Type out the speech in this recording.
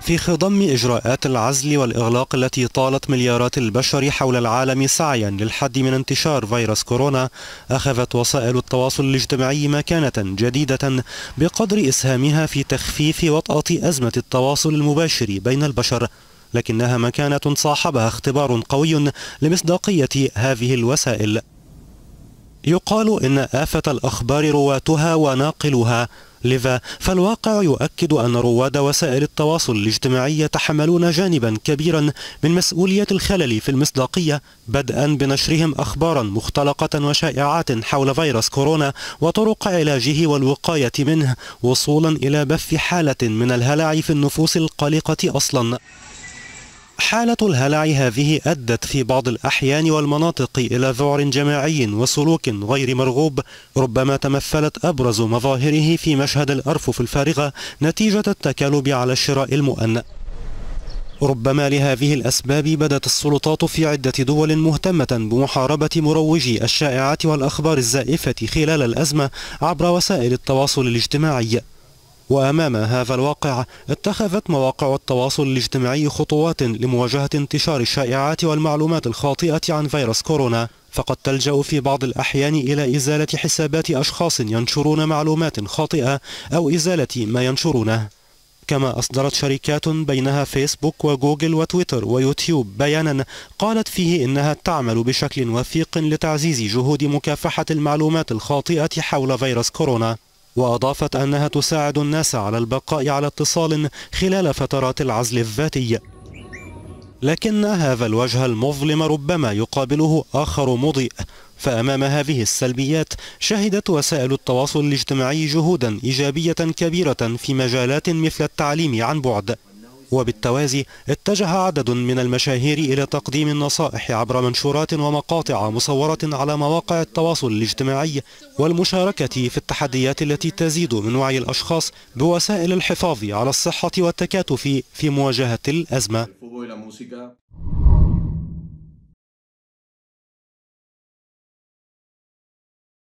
في خضم إجراءات العزل والإغلاق التي طالت مليارات البشر حول العالم سعيا للحد من انتشار فيروس كورونا أخذت وسائل التواصل الاجتماعي مكانة جديدة بقدر إسهامها في تخفيف وطأة أزمة التواصل المباشر بين البشر لكنها مكانة صاحبها اختبار قوي لمصداقية هذه الوسائل يقال إن آفة الأخبار رواتها وناقلها لذا فالواقع يؤكد أن رواد وسائل التواصل الاجتماعي يتحملون جانبا كبيرا من مسؤولية الخلل في المصداقية بدءا بنشرهم أخبارا مختلقة وشائعات حول فيروس كورونا وطرق علاجه والوقاية منه وصولا إلى بث حالة من الهلع في النفوس القلقة أصلا حالة الهلع هذه أدت في بعض الأحيان والمناطق إلى ذعر جماعي وسلوك غير مرغوب ربما تمثلت أبرز مظاهره في مشهد الأرفف الفارغة نتيجة التكالب على الشراء المؤنأ ربما لهذه الأسباب بدت السلطات في عدة دول مهتمة بمحاربة مروجي الشائعات والأخبار الزائفة خلال الأزمة عبر وسائل التواصل الاجتماعي وأمام هذا الواقع اتخذت مواقع التواصل الاجتماعي خطوات لمواجهة انتشار الشائعات والمعلومات الخاطئة عن فيروس كورونا فقد تلجأ في بعض الأحيان إلى إزالة حسابات أشخاص ينشرون معلومات خاطئة أو إزالة ما ينشرونه كما أصدرت شركات بينها فيسبوك وجوجل وتويتر ويوتيوب بيانا قالت فيه إنها تعمل بشكل وثيق لتعزيز جهود مكافحة المعلومات الخاطئة حول فيروس كورونا وأضافت أنها تساعد الناس على البقاء على اتصال خلال فترات العزل الذاتي لكن هذا الوجه المظلم ربما يقابله آخر مضيء فأمام هذه السلبيات شهدت وسائل التواصل الاجتماعي جهودا إيجابية كبيرة في مجالات مثل التعليم عن بعد وبالتوازي اتجه عدد من المشاهير إلى تقديم النصائح عبر منشورات ومقاطع مصورة على مواقع التواصل الاجتماعي والمشاركة في التحديات التي تزيد من وعي الأشخاص بوسائل الحفاظ على الصحة والتكاتف في مواجهة الأزمة